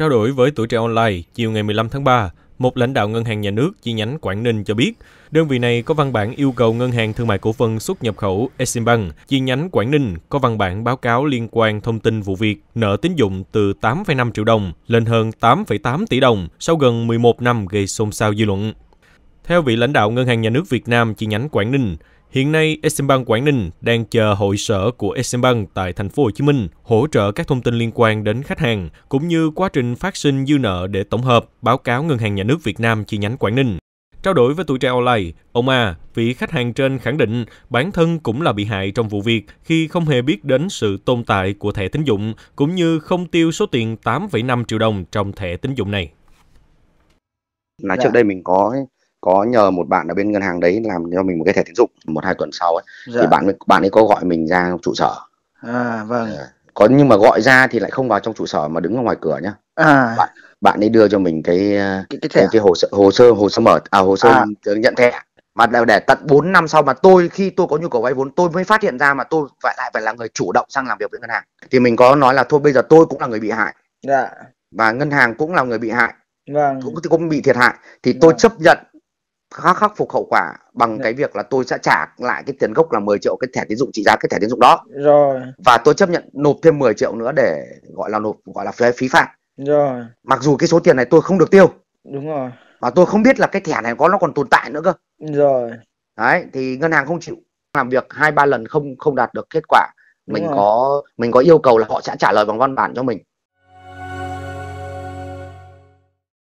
Trao đổi với tuổi trẻ online chiều ngày 15 tháng 3, một lãnh đạo ngân hàng nhà nước chi nhánh Quảng Ninh cho biết, đơn vị này có văn bản yêu cầu Ngân hàng Thương mại Cổ phần xuất nhập khẩu Eximbank chi nhánh Quảng Ninh có văn bản báo cáo liên quan thông tin vụ việc nợ tín dụng từ 8,5 triệu đồng lên hơn 8,8 tỷ đồng sau gần 11 năm gây xôn xao dư luận. Theo vị lãnh đạo Ngân hàng Nhà nước Việt Nam chi nhánh Quảng Ninh, Hiện nay, Eximbank Quảng Ninh đang chờ hội sở của Eximbank tại thành phố Hồ Chí Minh hỗ trợ các thông tin liên quan đến khách hàng cũng như quá trình phát sinh dư nợ để tổng hợp báo cáo Ngân hàng Nhà nước Việt Nam chi nhánh Quảng Ninh. Trao đổi với tuổi trẻ online, ông A, vị khách hàng trên khẳng định bản thân cũng là bị hại trong vụ việc khi không hề biết đến sự tồn tại của thẻ tín dụng cũng như không tiêu số tiền 8,5 triệu đồng trong thẻ tín dụng này. Là trước dạ. đây mình có có nhờ một bạn ở bên ngân hàng đấy làm cho mình một cái thẻ tín dụng một hai tuần sau ấy dạ. thì bạn bạn ấy có gọi mình ra trụ sở à vâng dạ. có nhưng mà gọi ra thì lại không vào trong trụ sở mà đứng ở ngoài cửa nhá à. bạn bạn ấy đưa cho mình cái ờ, cái, cái, cái, cái hồ sơ hồ sơ hồ sơ mở à hồ sơ à. nhận thẻ mà để tận 4 năm sau mà tôi khi tôi có nhu cầu vay vốn tôi mới phát hiện ra mà tôi phải lại phải là người chủ động sang làm việc với ngân hàng thì mình có nói là thôi bây giờ tôi cũng là người bị hại dạ. và ngân hàng cũng là người bị hại vâng. cũng cũng bị thiệt hại thì vâng. tôi dạ. chấp nhận khắc khắc phục hậu quả bằng Được. Dạ. cái việc là tôi sẽ trả lại cái tiền gốc là 10 triệu cái thẻ tín dụng trị giá cái thẻ tín dụng đó rồi và tôi chấp nhận nộp thêm 10 triệu nữa để gọi là nộp gọi là phí phạt rồi mặc dù cái số tiền này tôi không được tiêu đúng rồi mà tôi không biết là cái thẻ này có nó còn tồn tại nữa cơ rồi đấy thì ngân hàng không chịu làm việc hai ba lần không không đạt được kết quả Đúng mình rồi. có mình có yêu cầu là họ sẽ trả lời bằng văn bản cho mình